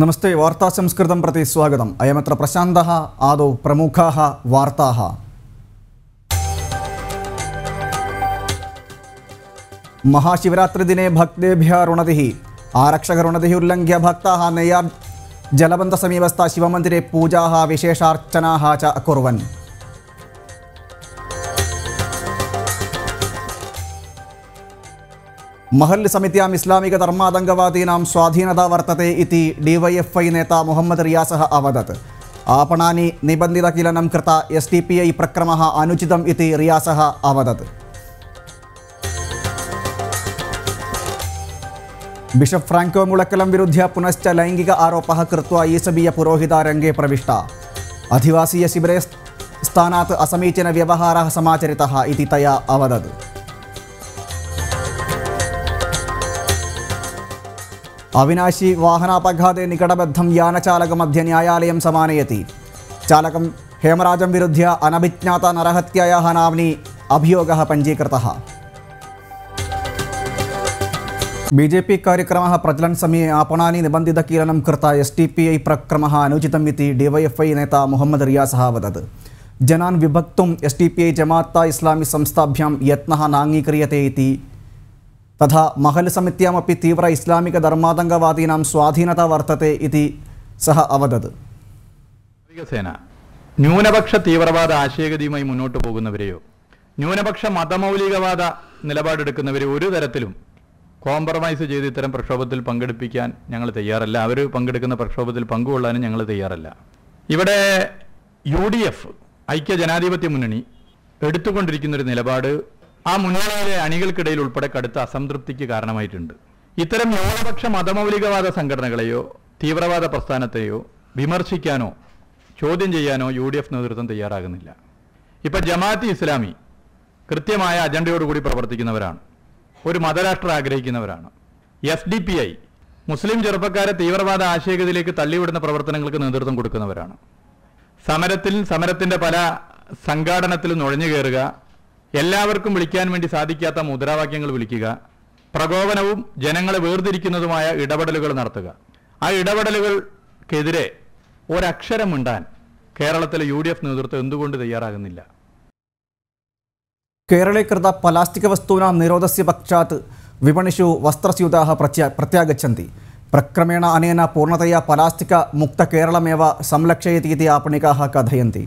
नमस्ते संस्कृत प्रति स्वागतम् अयमत्र प्रशान्तः आदौ प्रमुखाः वार्ताः महाशिवरात्रिदिने भक्तेभ्यः ऋणतिः आरक्षकऋणतिः उल्लङ्घ्य भक्ताः नैयार् जलबन्धसमीपस्थ शिवमन्दिरे पूजाः विशेषार्चनाः च अकुर्वन् महल् समित्याम् इस्लामिकधर्मातङ्कवादीनां स्वाधीनता वर्तते इति डी वै एफ नेता मुहम्मद रियास अवदत् आपणा निबंधित कृता एस टी ई प्रक्रम अनुचित रियास इति बिशप अवदत् मुड़कल फ्राङ्को मुळक्कलं विरुध्य पुनश्च लैङ्गिक आरोपः कृत्वा रंगे प्रविष्ट अधिवासीय शिबिरे स्थानात् असमीचीन व्यवहार इति तया अवदत् अविनाशि वाहनापघाते निकटबद्धम यानचालक मध्य न्यायालय सामनयति चालक हेमराज विरध्य अनभिज्ञात नरहत्याम अभियोग पंजीकृत बीजेपी कार्यक्रम प्रचलन समय आपणा निबंधित कीलन करता एस टी पी ई प्रक्रम अनुचित डिवैफ्ई नेता मुहम्मद रियास अवदत जना विभक्त एस टी पी ई जमाता इस्लामी संस्थाभ्या यत्न नांगीक्रीय തഥാ മഹൽ സമിത്യമപ്പി തീവ്ര ഇസ്ലാമിക ധർമാതങ്കവാദീനാം സ്വാധീനത വർത്തത്തെ ഇതി സഹ അവതത് സേന ന്യൂനപക്ഷ തീവ്രവാദ ആശയഗതിയുമായി മുന്നോട്ട് പോകുന്നവരെയോ ന്യൂനപക്ഷ മതമൗലികവാദ നിലപാടെടുക്കുന്നവരെ ഒരു തരത്തിലും കോംപ്രമൈസ് ചെയ്ത് ഇത്തരം പ്രക്ഷോഭത്തിൽ പങ്കെടുപ്പിക്കാൻ ഞങ്ങൾ തയ്യാറല്ല അവർ പങ്കെടുക്കുന്ന പ്രക്ഷോഭത്തിൽ പങ്കുകൊള്ളാനും ഞങ്ങൾ തയ്യാറല്ല ഇവിടെ യു ഡി എഫ് ഐക്യ ജനാധിപത്യ മുന്നണി എടുത്തുകൊണ്ടിരിക്കുന്ന ഒരു നിലപാട് ആ മുന്നണിയിലെ അണികൾക്കിടയിൽ ഉൾപ്പെടെ കടുത്ത അസംതൃപ്തിക്ക് കാരണമായിട്ടുണ്ട് ഇത്തരം ന്യൂനപക്ഷ മതമൗലികവാദ സംഘടനകളെയോ തീവ്രവാദ പ്രസ്ഥാനത്തെയോ വിമർശിക്കാനോ ചോദ്യം ചെയ്യാനോ യു ഡി എഫ് നേതൃത്വം തയ്യാറാകുന്നില്ല ഇപ്പം ജമാഅത്ത് ഇസ്ലാമി കൃത്യമായ അജണ്ടയോടുകൂടി പ്രവർത്തിക്കുന്നവരാണ് ഒരു മതരാഷ്ട്രം ആഗ്രഹിക്കുന്നവരാണ് എസ് ഡി പി ഐ മുസ്ലിം ചെറുപ്പക്കാരെ തീവ്രവാദ ആശയഗതിയിലേക്ക് തള്ളിവിടുന്ന പ്രവർത്തനങ്ങൾക്ക് നേതൃത്വം കൊടുക്കുന്നവരാണ് സമരത്തിൽ സമരത്തിന്റെ പല സംഘാടനത്തിൽ നുഴഞ്ഞു കയറുക എല്ലാവർക്കും വിളിക്കാൻ വേണ്ടി സാധിക്കാത്ത മുദ്രാവാക്യങ്ങൾ വിളിക്കുക പ്രകോപനവും ജനങ്ങളെ വേർതിരിക്കുന്നതുമായ ഇടപെടലുകൾ നടത്തുക ആ ഇടപെടലുകൾക്കെതിരെ ഒരക്ഷരം ഉണ്ടാൻ കേരളത്തിലെ യു ഡി എഫ് നേതൃത്വം എന്തുകൊണ്ട് തയ്യാറാകുന്നില്ല കേരളീകൃത പ്ലാസ്റ്റിക് വസ്തൂനാം നിരോധസ്യ പക്ഷാത് വിപണിഷു വസ്ത്രസ്യൂതാഹ പ്രത്യാ പ്രത്യാഗച്ഛന്തി പ്രക്രമേണ അനേന പൂർണ്ണതയാ പലാസ്തിക മുക്ത കേരളമേവ സംലക്ഷയതീതി ആപണികാഹ കഥയന്തി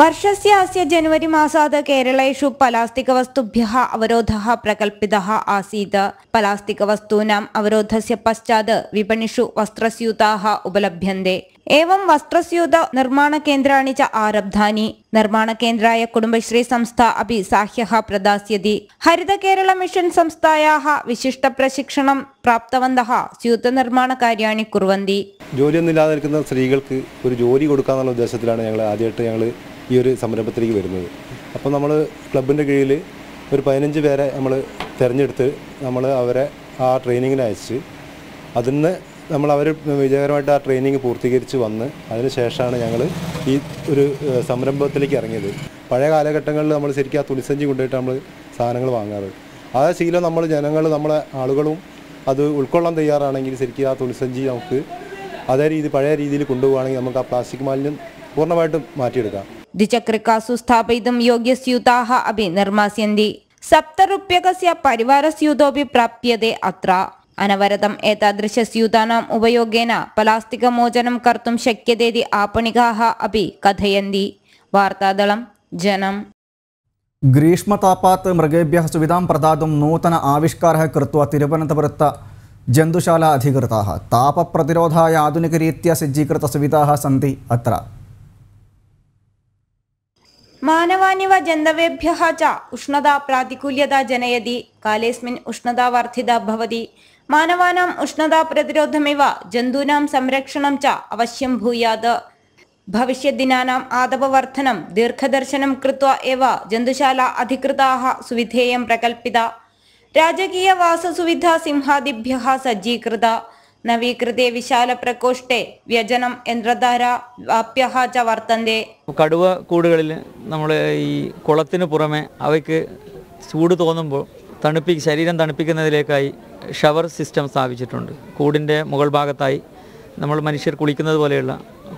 വർഷസ്യ ജനുവരി മാസാത് കേരളേഷു വസ്തുഭ്യ അവരോധ പ്രകൽപ്പിത ആസീത് പലാസ്തികവസ്തൂനാം അവരോധസ്യ പശ്ചാത് വിപണിഷു വസ്ത്രസ്യൂതാ ഉപലഭ്യന്തേ ഏവം വസ്ത്രസ്യൂത നിർമ്മാണ കേന്ദ്രാണി ച ആരബ്ധാനി നിർമ്മാണ കേന്ദ്രായ കുടുംബശ്രീ സംസ്ഥ അഭി സാഹ്യ പ്രദാസ്യതി ഹരിത കേരള മിഷൻ സംസ്ഥായാ വിശിഷ്ട പ്രശിക്ഷണം പ്രാപ്തവന്ത സ്യൂത നിർമ്മാണ കാര്യാണി കുറുവന്തി ജോലിയൊന്നുമില്ലാതെ നിൽക്കുന്ന സ്ത്രീകൾക്ക് ഒരു ജോലി കൊടുക്കാന്നുള്ള ഉദ്ദേശത്തിലാണ് ഞങ്ങൾ ആദ്യമായിട്ട് ഞങ്ങൾ ഈ ഒരു സംരംഭത്തിലേക്ക് വരുന്നത് അപ്പം നമ്മൾ ക്ലബിൻ്റെ കീഴിൽ ഒരു പതിനഞ്ച് പേരെ നമ്മൾ തിരഞ്ഞെടുത്ത് നമ്മൾ അവരെ ആ ട്രെയിനിങ്ങിന് അയച്ച് നിന്ന് നമ്മൾ അവർ വിജയകരമായിട്ട് ആ ട്രെയിനിങ് പൂർത്തീകരിച്ച് വന്ന് അതിനുശേഷമാണ് ഞങ്ങൾ ഈ ഒരു സംരംഭത്തിലേക്ക് ഇറങ്ങിയത് പഴയ കാലഘട്ടങ്ങളിൽ നമ്മൾ ശരിക്കും ആ തുണിസഞ്ചി കൊണ്ടുപോയിട്ട് നമ്മൾ സാധനങ്ങൾ വാങ്ങാറ് ആ ശീലം നമ്മൾ ജനങ്ങൾ നമ്മളെ ആളുകളും അത് ഉൾക്കൊള്ളാൻ തയ്യാറാണെങ്കിൽ ശരിക്കും ആ തുണിസഞ്ചി നമുക്ക് അതേ രീതി പഴയ രീതിയിൽ കൊണ്ടുപോകുകയാണെങ്കിൽ നമുക്ക് ആ പ്ലാസ്റ്റിക് മാലിന്യം പൂർണ്ണമായിട്ടും മാറ്റിയെടുക്കാം യോഗ്യ സ്യൂതാഹ അഭി നിർമാസ്യന്തി സപ്തരുപ്യകസ്യ പരിവാര സ്യൂതോപി പ്രാപ്യതേ അത്ര अनवरतम् एतादृशस्यूतानाम् उपयोगेन पलास्तिकमोचनं कर्तुं शक्यतेति आपणिकाः अपि कथयन्ति वार्तादलं जनम् ग्रीष्मतापात् मृगेभ्यः सुविधां प्रदातुं नूतन आविष्कारः कृत्वा तिरुवनन्तपुरत् जन्तुशाला अधिकृताः तापप्रतिरोधाय आधुनिकरीत्या सज्जीकृतसुविधाः सन्ति अत्र മാനവാനിവ ജന്തവേഭ്യ ച ഉഷ്ണത പ്രാതികൂല്യത ജനയതി കാലേസ്മിൻ ഉഷ്ണത വർദ്ധിത ഭവതി മാനവാനാം ഉഷ്ണത പ്രതിരോധമിവ ജന്തൂനാം സംരക്ഷണം ച അവശ്യം ഭൂയാത് ഭവിഷ്യദിനാനാം ആദപവർദ്ധനം ദീർഘദർശനം കൃത്വ ഇവ ജന്തുശാല അധികൃതാഹ സുവിധേയം പ്രകൽപ്പിത രാജകീയ വാസസുവിധ സിംഹാദിഭ്യ സജ്ജീകൃത നവീകൃതേ വിശാല പ്രകോഷ്ഠേ വ്യജനം യന്ത്രധാര വാപ്യഹ വർത്തന്തേ കടുവ കൂടുകളിൽ നമ്മൾ ഈ കുളത്തിന് പുറമെ അവയ്ക്ക് ചൂട് തോന്നുമ്പോൾ തണുപ്പി ശരീരം തണുപ്പിക്കുന്നതിലേക്കായി ഷവർ സിസ്റ്റം സ്ഥാപിച്ചിട്ടുണ്ട് കൂടിൻ്റെ മുകൾ ഭാഗത്തായി നമ്മൾ മനുഷ്യർ കുളിക്കുന്നത് പോലെയുള്ള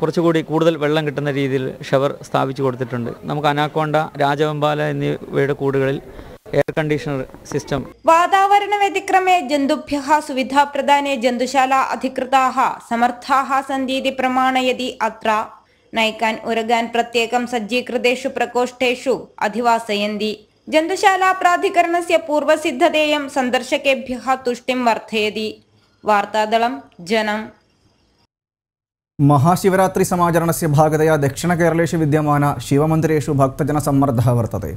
കുറച്ചുകൂടി കൂടുതൽ വെള്ളം കിട്ടുന്ന രീതിയിൽ ഷവർ സ്ഥാപിച്ചു കൊടുത്തിട്ടുണ്ട് നമുക്ക് അനാക്കോണ്ട രാജവെമ്പാല എന്നിവയുടെ കൂടുകളിൽ ್ರಮ ಜಂಧು ಸುವಿಧುಶಾಂತಿ ಪ್ರಮಯತಿ ಅೈಕಾನ್ ಉರಗಾನ್ ಪ್ರತ್ಯೇಕ ಸಜ್ಜೀಕೃತು ಪ್ರಕೋ ಅಧಿವಸಾ ಪೂರ್ವಸಿ ಸಂದರ್ಶಕೆ ತುಷ್ಟಿ ವರ್ಧಯತಿ ಮಹಾಶಿವರ ದಕ್ಷಿಣಕೇರಳು ವಿವಮಂದಿರ ಭಕ್ತನ ಸಮ್ಮರ್ದ ವರ್ತದೆ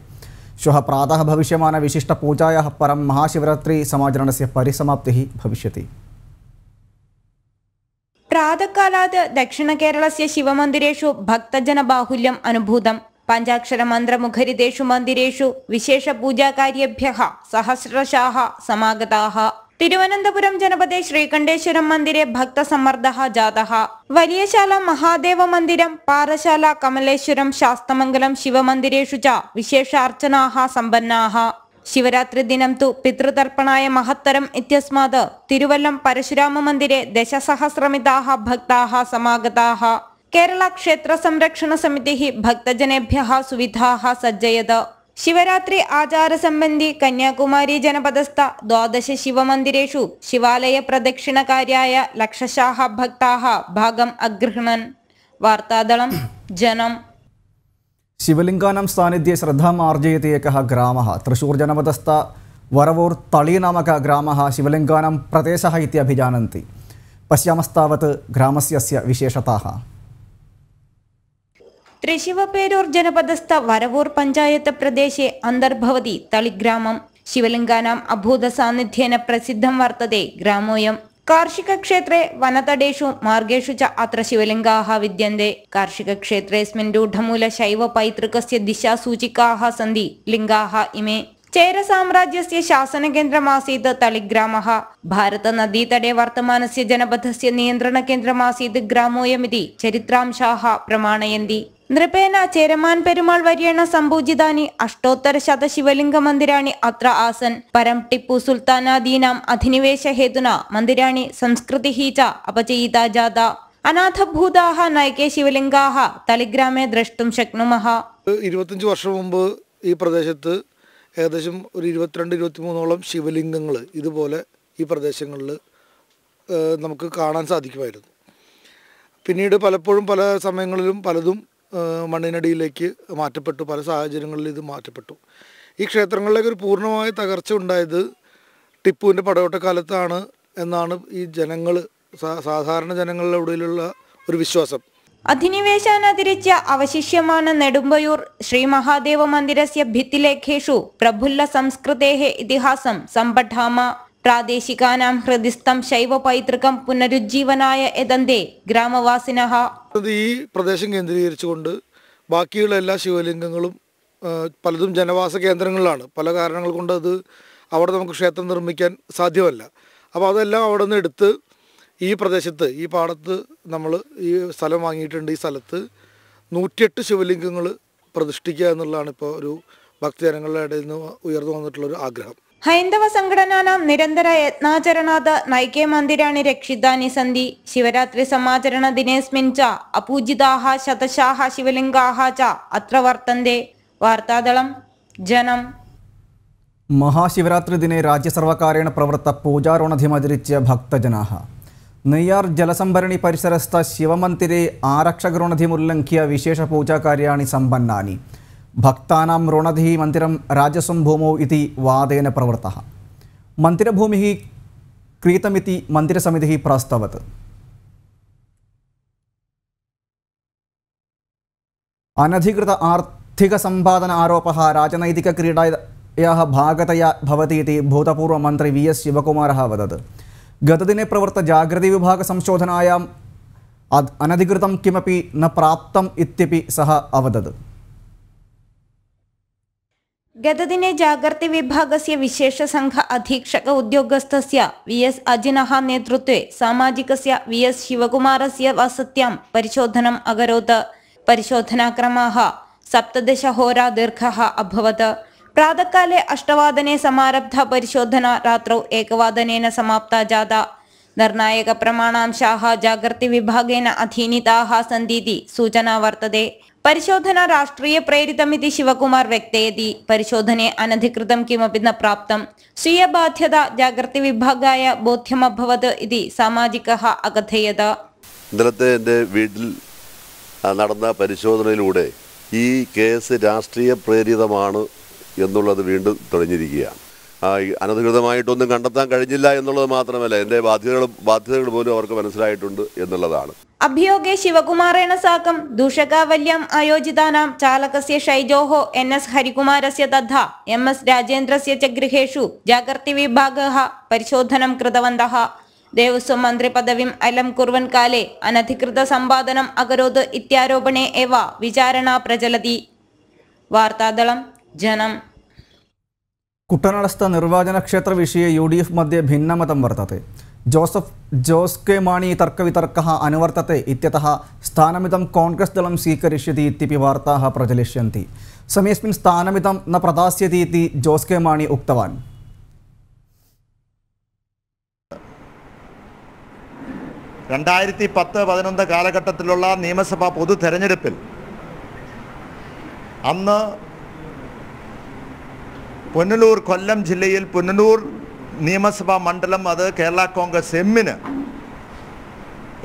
श्वः प्रातः भविष्यमाना विशिष्टपूजायाः परं महाशिवरात्रिसमाचरणस्य परिसमाप्तिः भविष्यति प्रातःकालात् दक्षिणकेरळस्य शिवमन्दिरेषु भक्तजनबाहुल्यम् अनुभूतम् पञ्चाक्षरमन्त्रमुखरितेषु मन्दिरेषु विशेषपूजाकार्येभ्यः सहस्रशाः समागताः തിരുവനന്തപുരം ജനപദേ ശ്രീകണ്ഠേശ്വരം മന്ദിരെ ഭക്തസമ്മർദ്ദ ജാതഹ വലിയശാല മഹാദേവ മന്ദിരം പാറശാല കമലേശ്വരം ശാസ്തമംഗലം ശിവമന്ദിരേഷു ച വിശേഷാർച്ചനാഹ സമ്പന്നാഹ ശിവരാത്രി ദിനം തു പിതൃതർപ്പണായ മഹത്തരം ഇത്യസ്മാത് തിരുവല്ലം പരശുരാമ മന്ദിരെ ദശസഹസ്രമിതാഹ ഭക്താഹ സമാഗതാഹ കേരള ക്ഷേത്ര സംരക്ഷണ സമിതി ഭക്തജനേഭ്യ സുവിധാഹ സജ്ജയത് ശിവരാത്രി ആചാര സംബന്ധി കന്യാകുമാരി ജനപദസ്ഥ ദ്വാദശ ശിവമന്ദിരേഷു ശിവാലയ പ്രദക്ഷിണകാര്യായ ലക്ഷശാഹ ഭക്താഹ ഭാഗം അഗൃഹണൻ വാർത്താദളം ജനം ശിവലിംഗാനം സാന്നിധ്യ ശ്രദ്ധാമാർജയതേക ഗ്രാമ തൃശൂർ ജനപദസ്ഥ വറവൂർ തളീനാമക ഗ്രാമ ശിവലിംഗാനം പ്രദേശ ഇത്യഭിജാനന്തി പശ്യാമസ്താവത്ത് ഗ്രാമസ്യ വിശേഷതാ തൃശിവപേരൂർ ജനപദസ്ഥ വരവൂർ പഞ്ചായത്ത് പ്രദേശെ അന്തർഭവതി തളിഗ്രാമം ശിവലിംഗാനാം അഭൂത സാന്നിധ്യേന പ്രസിദ്ധം വർത്തതെ ഗ്രാമോയം കാർഷിക കാർഷികക്ഷേത്രെ വനതടേഷു മാർഗേഷു ച അത്ര ശിവലിംഗാഹ വിദ്യന്തേ കാർഷിക കാർഷികക്ഷേത്രേസ്മിൻ രൂഢമൂല ശൈവ പൈതൃകസ്യ ദിശാ സൂചികാः സന്തി ലിംഗാः ഇമേ ചേരസാമ്രാജ്യസ്യ ശാസനകേന്ദ്രമാസീത് നദീതടെ भारतनदीतटे वर्तमानस्य നിയന്ത്രണ കേന്ദ്രമാസീത് ഗ്രാമോയമിതി चरित्रांशाः പ്രമാണയന്തി നൃപേന ചേരമാൻ പെരുമാൾ വര്യണ സമ്പൂജിതാനി അഷ്ടോത്തര ശത ശിവലിംഗ മന്ദിരാണി അത്ര ആസൻ പരം ടിപ്പു സുൽത്താനാദീനാം അധിനിവേശ ഹേതുന മന്ദിരാണി സംസ്കൃതി ഹീച അപചയിത ജാത അനാഥഭൂതാഹ നയകെ ശിവലിംഗാഹ തളിഗ്രാമെ ദ്രഷ്ടും ശക്നുമഹ ഇരുപത്തഞ്ച് വർഷം മുമ്പ് ഈ പ്രദേശത്ത് ഏകദേശം ഒരു ഇരുപത്തിരണ്ട് ഇരുപത്തിമൂന്നോളം ശിവലിംഗങ്ങൾ ഇതുപോലെ ഈ പ്രദേശങ്ങളിൽ നമുക്ക് കാണാൻ സാധിക്കുമായിരുന്നു പിന്നീട് പലപ്പോഴും പല സമയങ്ങളിലും പലതും മണ്ണിനടിയിലേക്ക് മാറ്റപ്പെട്ടു പല സാഹചര്യങ്ങളിൽ ഇത് മാറ്റപ്പെട്ടു ഈ ക്ഷേത്രങ്ങളിലേക്ക് ഒരു പൂർണ്ണമായ തകർച്ച ഉണ്ടായത് ടിപ്പുവിൻ്റെ പടയോട്ട കാലത്താണ് എന്നാണ് ഈ ജനങ്ങൾ സാധാരണ ജനങ്ങളുടെ ഇടയിലുള്ള ഒരു വിശ്വാസം അധിനിവേശാനതിരിച്ച അവശിഷ്യമാണ് നെടുമ്പയൂർ ശ്രീ മഹാദേവ മന്ദിരസ്യ ഭിത്തിലേഖേഷു പ്രഫുല്ല സംസ്കൃതേഹ ഇതിഹാസം സമ്പഠാമ പ്രാദേശികാനാം ഹൃദിസ്ഥം ശൈവ പൈതൃകം പുനരുജ്ജീവനായ എതന്തേ ഗ്രാമവാസിനഹ ഈ പ്രദേശം കേന്ദ്രീകരിച്ചുകൊണ്ട് ബാക്കിയുള്ള എല്ലാ ശിവലിംഗങ്ങളും പലതും ജനവാസ കേന്ദ്രങ്ങളിലാണ് പല കാരണങ്ങൾ കൊണ്ട് അത് അവിടെ നമുക്ക് ക്ഷേത്രം നിർമ്മിക്കാൻ സാധ്യമല്ല അപ്പോൾ അതെല്ലാം അവിടെ നിന്ന് എടുത്ത് ഈ പ്രദേശത്ത് ഈ പാടത്ത് നമ്മൾ ഈ സ്ഥലം വാങ്ങിയിട്ടുണ്ട് ഈ സ്ഥലത്ത് നൂറ്റിയെട്ട് ശിവലിംഗങ്ങൾ പ്രതിഷ്ഠിക്കുക എന്നുള്ളതാണ് ഇപ്പോൾ ഒരു ഭക്തജനങ്ങളുടെ ഇടയിൽ നിന്ന് ഉയർന്നു വന്നിട്ടുള്ളൊരു ആഗ്രഹം ഹൈന്ദവ സംഘടനാനാം നിരന്തര യത്നാചരണാത് നൈകേ മന്ദിരാണി രക്ഷിതാനി സന്ധി ശിവരാത്രി സമാചരണ ദിനേസ്മിൻ ച അപൂജിതാഹ ശതശാഹ ശിവലിംഗാഹ ച അത്ര വർത്തന്റെ വാർത്താതളം ജനം മഹാശിവരാത്രി ദിനെ രാജ്യസർവകാരേണ പ്രവൃത്ത പൂജാരോണധിമചരിച്ച ഭക്തജനാഹ നെയ്യാർ ജലസംഭരണി പരിസരസ്ഥ ശിവമന്ദിരെ ആരക്ഷകരോണധിമുല്ലംഘ്യ വിശേഷ പൂജാകാര്യാണി സമ്പന്നാനി ഭക്താനാം ഋണധി മന്ദിരം രാജസം ഭൂമോ ഇതി വാദേന പ്രവൃത്ത മന്ദിരഭൂമി ക്രീതമിതി മന്ദിരസമിതി പ്രസ്തവത് അനധികൃത ആർത്ഥികസമ്പാദന ആരോപ രാജനൈതികക്രീഡായാ ഭാഗതയാ ഭവതീതി ഭൂതപൂർവമന്ത്രി വി എസ് ശിവകുമാരः വദത് ഗതദിനെ പ്രവൃത്ത जागृतिविभागसंशोधनायाम् अनधिकृतं किमपि न प्राप्तम् इत्यपि सः अवदत् गतदिने जागर्तिविभागस्य विशेषसङ्घ अधीक्षक उद्योगस्थस्य वि एस् अजिनः नेतृत्वे सामाजिकस्य वि एस् शिवकुमारस्य वसत्यां परिशोधनम् अकरोत् परिशोधनाक्रमः सप्तदशहोरा दीर्घः अभवत् प्रातःकाले अष्टवादने समारब्धा परिशोधना रात्रौ एकवादनेन समाप्ता जाता നിർണായക പ്രമാണാംശാ ജാഗ്രതി വിഭാഗേന അധീനിതാ സന്തി സൂചന വർത്തതെ പരിശോധന രാഷ്ട്രീയ പ്രേരിതമിതി ശിവകുമാർ വ്യക്തയതി പരിശോധനയെ അനധികൃതം കിമപിന്ന പ്രാപ്തം സ്വീയബാധ്യത ജാഗ്രതി വിഭാഗായ ബോധ്യമഭവത് ഇതി സാമാജിക അകഥയത ഇന്നലത്തെ എൻ്റെ വീട്ടിൽ നടന്ന പരിശോധനയിലൂടെ ഈ കേസ് രാഷ്ട്രീയ പ്രേരിതമാണ് എന്നുള്ളത് വീണ്ടും തെളിഞ്ഞിരിക്കുകയാണ് അനധികൃതമായിട്ടൊന്നും കണ്ടെത്താൻ കഴിഞ്ഞില്ല എന്നുള്ളത് മാത്രമല്ല എൻ്റെ ബാധ്യതകൾ ബാധ്യതകൾ പോലും അവർക്ക് മനസ്സിലായിട്ടുണ്ട് എന്നുള്ളതാണ് അഭിയോഗെ ശിവകുമാരേണ സാക്കം ദൂഷകാവല്യം ആയോജിതാനാം ചാലകസ്യ ഷൈജോഹോ എൻ എസ് ഹരികുമാരസ്യ തഥ എം എസ് രാജേന്ദ്രസ്യ ച ഗൃഹേഷു ജാഗർത്തി വിഭാഗ പരിശോധനം കൃതവന്ത ദേവസ്വം മന്ത്രിപദവിം അലം കുർവൻ കാലേ അനധികൃത സമ്പാദനം അകരോത് ഇത്യാരോപണേ എവ വിചാരണ പ്രചലതി വാർത്താദളം ജനം കുട്ടനാടസ്ഥ നിർവാചന ക്ഷേത്ര വിഷയ യു ഡി എഫ് മധ്യ ഭിന്നമതം വർത്തത്തെ ജോസഫ് ജോസ് കെ മാണി തർക്കവിതർക്ക അനുവർത്തത്തെ ഇത്യതഃ സ്ഥാനമിതം കോൺഗ്രസ് ദളം സ്വീകരിഷ്യതി ഇതി വാർത്താ പ്രചലിഷ്യന്തി സമയസ്മിൻ സ്ഥാനമിതം ന പ്രദാസ്യതി ഇതി ജോസ് കെ മാണി ഉക്തവാൻ രണ്ടായിരത്തി പത്ത് പതിനൊന്ന് കാലഘട്ടത്തിലുള്ള നിയമസഭാ പൊതു തെരഞ്ഞെടുപ്പിൽ അന്ന് പുനലൂർ കൊല്ലം ജില്ലയിൽ പുനലൂർ നിയമസഭാ മണ്ഡലം അത് കേരള കോൺഗ്രസ് എമ്മിന്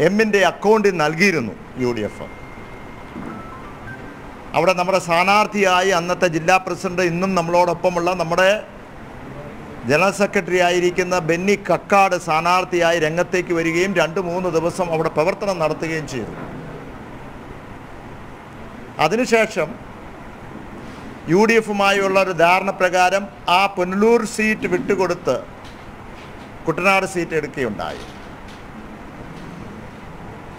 എമ്മിൻ്റെ അക്കൗണ്ടിൽ നൽകിയിരുന്നു യു ഡി എഫ് അവിടെ നമ്മുടെ സ്ഥാനാർത്ഥിയായി അന്നത്തെ ജില്ലാ പ്രസിഡന്റ് ഇന്നും നമ്മളോടൊപ്പമുള്ള നമ്മുടെ ജനറൽ സെക്രട്ടറി ആയിരിക്കുന്ന ബെന്നി കക്കാട് സ്ഥാനാർത്ഥിയായി രംഗത്തേക്ക് വരികയും രണ്ട് മൂന്ന് ദിവസം അവിടെ പ്രവർത്തനം നടത്തുകയും ചെയ്തു അതിനുശേഷം യു ഡി എഫുമായുള്ള ഒരു ധാരണ പ്രകാരം ആ പുനലൂർ സീറ്റ് വിട്ടുകൊടുത്ത് കുട്ടനാട് സീറ്റ് എടുക്കുകയുണ്ടായി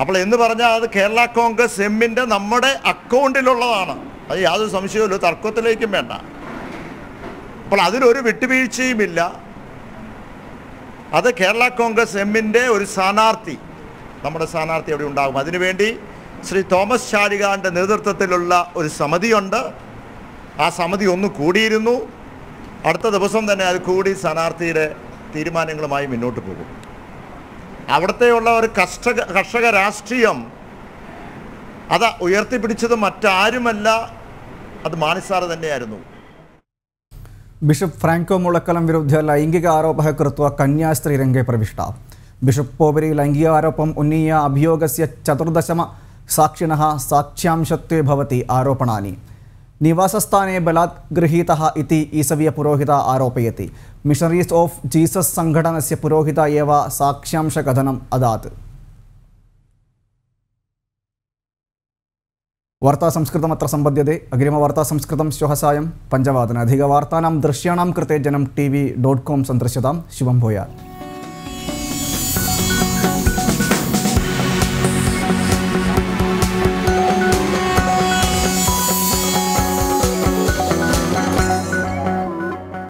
അപ്പോൾ എന്ന് പറഞ്ഞാൽ അത് കേരള കോൺഗ്രസ് എമ്മിൻ്റെ നമ്മുടെ അക്കൗണ്ടിലുള്ളതാണ് അത് യാതൊരു സംശയവുമില്ല തർക്കത്തിലേക്കും വേണ്ട അപ്പോൾ അതിലൊരു വിട്ടുവീഴ്ചയുമില്ല അത് കേരള കോൺഗ്രസ് എമ്മിൻ്റെ ഒരു സ്ഥാനാർത്ഥി നമ്മുടെ സ്ഥാനാർത്ഥി അവിടെ ഉണ്ടാകും അതിനുവേണ്ടി ശ്രീ തോമസ് ചാലികാൻ്റെ നേതൃത്വത്തിലുള്ള ഒരു സമിതിയുണ്ട് ആ സമിതി ഒന്ന് കൂടിയിരുന്നു അടുത്ത ദിവസം തന്നെ അത് കൂടി സ്ഥാനാർത്ഥിയുടെ തീരുമാനങ്ങളുമായി മുന്നോട്ട് പോകും അവിടുത്തെയുള്ള ഒരു കർഷക കർഷക രാഷ്ട്രീയം അത് ഉയർത്തിപ്പിടിച്ചത് മറ്റാരുമല്ല അത് മാണിസാറ് തന്നെയായിരുന്നു ബിഷപ്പ് ഫ്രാങ്കോ മുളക്കലം വിരുദ്ധ ലൈംഗിക ആരോപ കൃത്വ കന്യാസ്ത്രീ രംഗെ പ്രവിഷ്ട ബിഷപ്പ് പോപരി ലൈംഗിക ആരോപം ഉന്നീയ അഭിയോഗസ്യ ചതുർദശമ സാക്ഷിണ സാക്ഷ്യാംശത്വേ ഭവതി ആരോപണാനി നിവാസസ്ഥാനെ ബലാത്ഗൃഹീത ഇതി ഈസവ്യ പുരോഹിത ആരോപയത്തി മിഷണറീസ് ഓഫ് ജീസസ് സംഘടനസ്യ പുരോഹിത ഏവ സാക്ഷ്യാംശകഥനം അദാത് വാർത്താസംസ്കൃതമത്ര സംബധ്യത്തെ അഗ്രിമവാർത്താസംസ്കൃതം സംസ്കൃതം ശ്വഹസായം പഞ്ചവാദന അധിക दृश्याणां कृते जनं टी वी डाट् कां सन्दृश्यतां शुभं भूयात्